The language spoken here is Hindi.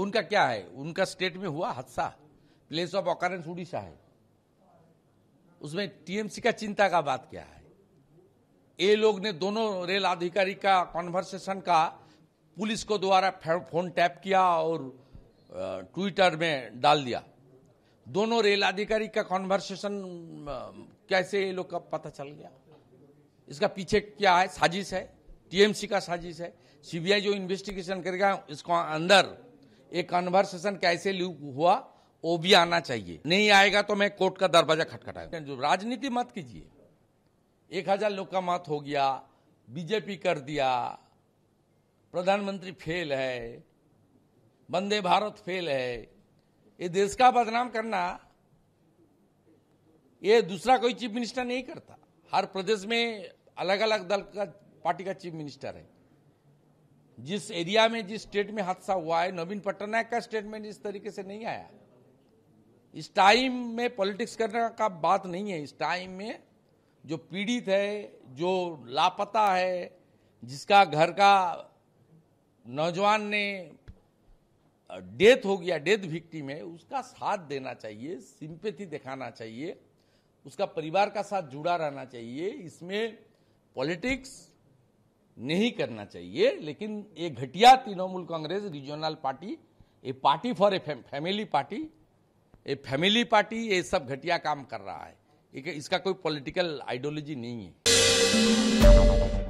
उनका क्या है उनका स्टेट में हुआ हादसा प्लेस ऑफ अकरेंस उड़ीसा है उसमें टीएमसी का चिंता का बात क्या है ये लोग ने दोनों रेल अधिकारी का कॉन्वर्सेशन का पुलिस को द्वारा फोन टैप किया और ट्विटर में डाल दिया दोनों रेल अधिकारी का कॉन्वर्सेशन कैसे ये लोग का पता चल गया इसका पीछे क्या है साजिश है टीएमसी का साजिश है सीबीआई जो इन्वेस्टिगेशन करेगा इसको अंदर ये कन्वर्सेशन कैसे हुआ वो भी आना चाहिए नहीं आएगा तो मैं कोर्ट का दरवाजा खटखटाऊंगा जो राजनीति मत कीजिए एक हजार लोग का मत हो गया बीजेपी कर दिया प्रधानमंत्री फेल है वंदे भारत फेल है ये देश का बदनाम करना ये दूसरा कोई चीफ मिनिस्टर नहीं करता हर प्रदेश में अलग अलग दल का पार्टी का चीफ मिनिस्टर है जिस एरिया में जिस स्टेट में हादसा हुआ है नवीन पटनायक का स्टेटमेंट इस तरीके से नहीं आया इस टाइम में पॉलिटिक्स करने का बात नहीं है इस टाइम में जो पीड़ित है जो लापता है जिसका घर का नौजवान ने डेथ हो गया डेथ विक्टिम है उसका साथ देना चाहिए सिंपथी दिखाना चाहिए उसका परिवार का साथ जुड़ा रहना चाहिए इसमें पॉलिटिक्स नहीं करना चाहिए लेकिन ये घटिया तृणमूल कांग्रेस रीजनल पार्टी ये party for a family party ये फैमिली पार्टी ये सब घटिया काम कर रहा है इसका कोई पॉलिटिकल आइडियोलॉजी नहीं है